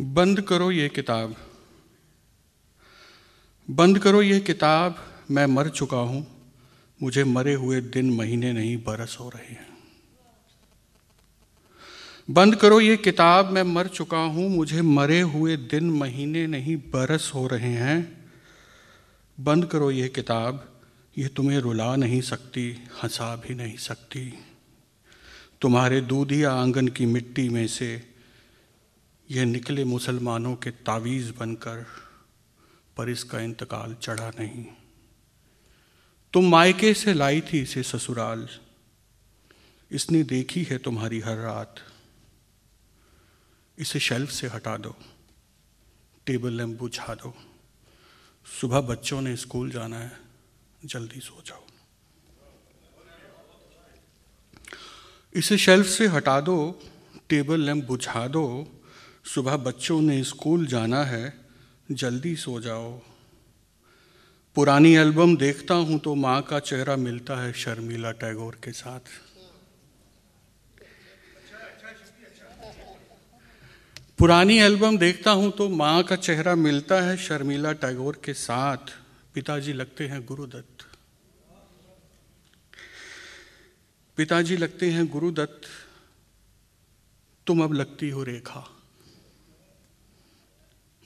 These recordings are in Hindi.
बंद करो ये किताब बंद करो ये किताब मैं मर चुका हूं मुझे मरे हुए दिन महीने नहीं बरस हो रहे हैं बंद करो ये किताब मैं मर चुका हूं मुझे मरे हुए दिन महीने नहीं बरस हो रहे हैं बंद करो ये किताब ये तुम्हें रुला नहीं सकती हंसा भी नहीं सकती तुम्हारे दूधिया आंगन की मिट्टी में से ये निकले मुसलमानों के तावीज़ बनकर पर इसका इंतकाल चढ़ा नहीं तुम मायके से लाई थी इसे ससुराल इसने देखी है तुम्हारी हर रात इसे शेल्फ से हटा दो टेबल लैम्प बुझा दो सुबह बच्चों ने स्कूल जाना है जल्दी सो जाओ इसे शेल्फ से हटा दो टेबल लैम्प बुझा दो सुबह बच्चों ने स्कूल जाना है जल्दी सो जाओ पुरानी एल्बम देखता हूं तो माँ का चेहरा मिलता है शर्मिला टैगोर के साथ पुरानी एल्बम देखता हूं तो माँ का चेहरा मिलता है शर्मिला टैगोर के साथ पिताजी लगते हैं गुरुदत्त पिताजी लगते हैं गुरुदत्त तुम अब लगती हो रेखा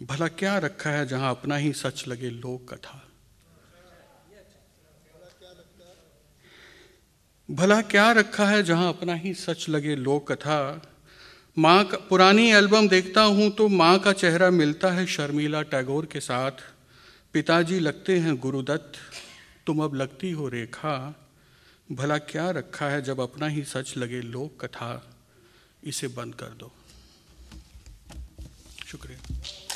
भला क्या रखा है जहां अपना ही सच लगे लोक कथा भला क्या रखा है जहां अपना ही सच लगे लोक कथा माँ का पुरानी एल्बम देखता हूं तो माँ का चेहरा मिलता है शर्मिला टैगोर के साथ पिताजी लगते हैं गुरुदत्त तुम अब लगती हो रेखा भला क्या रखा है जब अपना ही सच लगे लोक कथा इसे बंद कर दो शुक्रिया